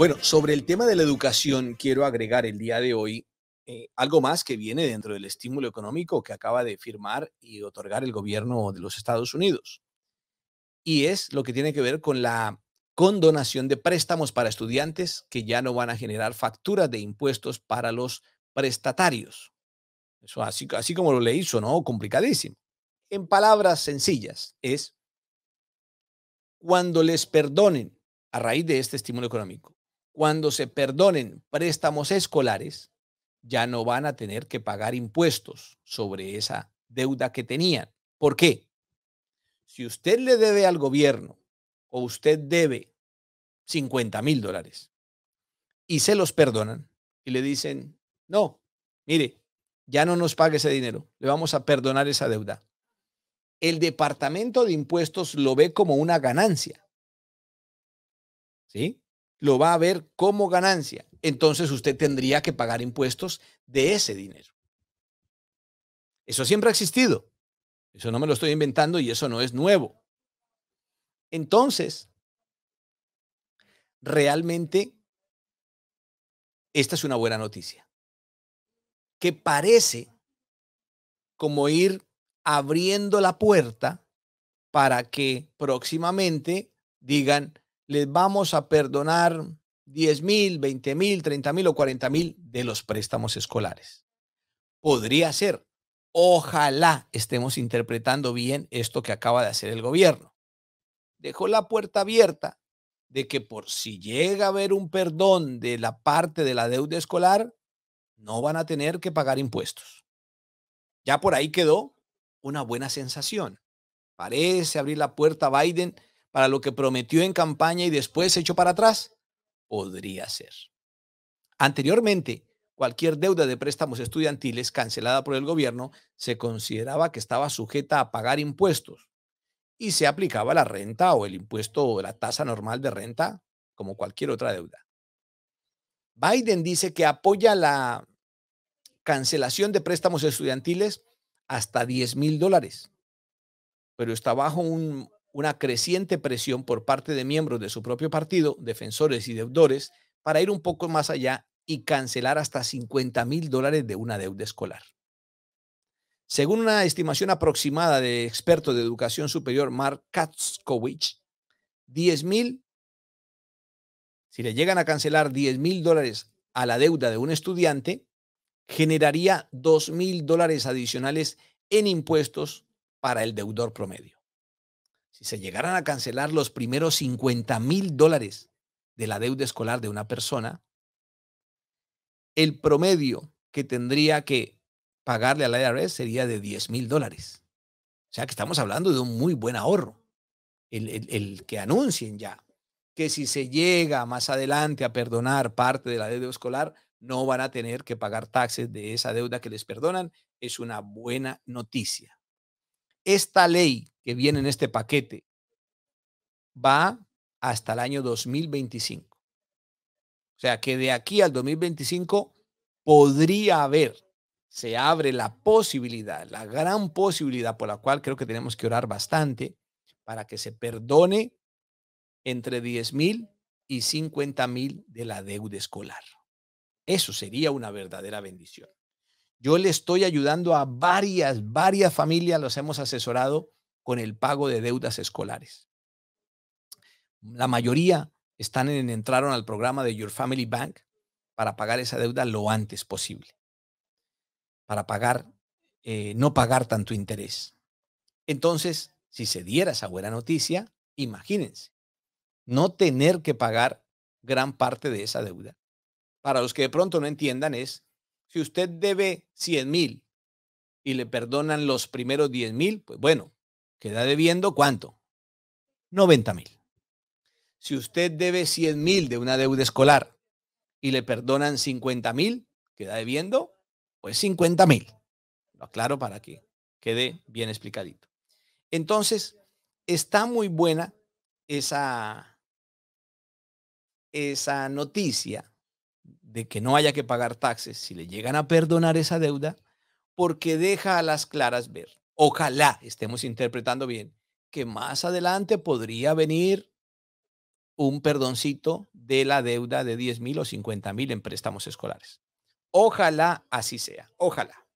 Bueno, sobre el tema de la educación, quiero agregar el día de hoy eh, algo más que viene dentro del estímulo económico que acaba de firmar y otorgar el gobierno de los Estados Unidos. Y es lo que tiene que ver con la condonación de préstamos para estudiantes que ya no van a generar facturas de impuestos para los prestatarios. Eso así, así como lo le hizo, ¿no? Complicadísimo. En palabras sencillas, es cuando les perdonen a raíz de este estímulo económico cuando se perdonen préstamos escolares, ya no van a tener que pagar impuestos sobre esa deuda que tenían. ¿Por qué? Si usted le debe al gobierno o usted debe 50 mil dólares y se los perdonan y le dicen, no, mire, ya no nos pague ese dinero, le vamos a perdonar esa deuda. El departamento de impuestos lo ve como una ganancia. ¿Sí? lo va a ver como ganancia. Entonces usted tendría que pagar impuestos de ese dinero. Eso siempre ha existido. Eso no me lo estoy inventando y eso no es nuevo. Entonces, realmente, esta es una buena noticia, que parece como ir abriendo la puerta para que próximamente digan, les vamos a perdonar 10 mil, 20 mil, 30 mil o 40 mil de los préstamos escolares. Podría ser. Ojalá estemos interpretando bien esto que acaba de hacer el gobierno. Dejó la puerta abierta de que por si llega a haber un perdón de la parte de la deuda escolar, no van a tener que pagar impuestos. Ya por ahí quedó una buena sensación. Parece abrir la puerta Biden para lo que prometió en campaña y después se echó para atrás? Podría ser. Anteriormente, cualquier deuda de préstamos estudiantiles cancelada por el gobierno se consideraba que estaba sujeta a pagar impuestos y se aplicaba la renta o el impuesto o la tasa normal de renta como cualquier otra deuda. Biden dice que apoya la cancelación de préstamos estudiantiles hasta 10 mil dólares, pero está bajo un una creciente presión por parte de miembros de su propio partido, defensores y deudores, para ir un poco más allá y cancelar hasta 50 mil dólares de una deuda escolar. Según una estimación aproximada de experto de educación superior Mark Katzkowicz, 10 mil, si le llegan a cancelar 10 mil dólares a la deuda de un estudiante, generaría 2 mil dólares adicionales en impuestos para el deudor promedio si se llegaran a cancelar los primeros 50 mil dólares de la deuda escolar de una persona, el promedio que tendría que pagarle al IRS sería de 10 mil dólares. O sea que estamos hablando de un muy buen ahorro. el, que anuncien ya que si se llega más adelante a perdonar parte de la deuda escolar, no van a tener que pagar taxes de esa deuda que les perdonan, es una buena noticia. Esta ley que viene en este paquete va hasta el año 2025. O sea que de aquí al 2025 podría haber, se abre la posibilidad, la gran posibilidad por la cual creo que tenemos que orar bastante para que se perdone entre 10.000 mil y 50.000 mil de la deuda escolar. Eso sería una verdadera bendición. Yo le estoy ayudando a varias, varias familias, los hemos asesorado con el pago de deudas escolares. La mayoría están en, entraron al programa de Your Family Bank para pagar esa deuda lo antes posible, para pagar, eh, no pagar tanto interés. Entonces, si se diera esa buena noticia, imagínense, no tener que pagar gran parte de esa deuda. Para los que de pronto no entiendan es si usted debe 100 mil y le perdonan los primeros 10 mil, pues bueno, queda debiendo cuánto? 90 mil. Si usted debe 100 mil de una deuda escolar y le perdonan 50 mil, queda debiendo pues 50 mil. Lo aclaro para que quede bien explicadito. Entonces, está muy buena esa, esa noticia de que no haya que pagar taxes si le llegan a perdonar esa deuda, porque deja a las claras ver, ojalá estemos interpretando bien, que más adelante podría venir un perdoncito de la deuda de 10 mil o 50 mil en préstamos escolares. Ojalá así sea, ojalá.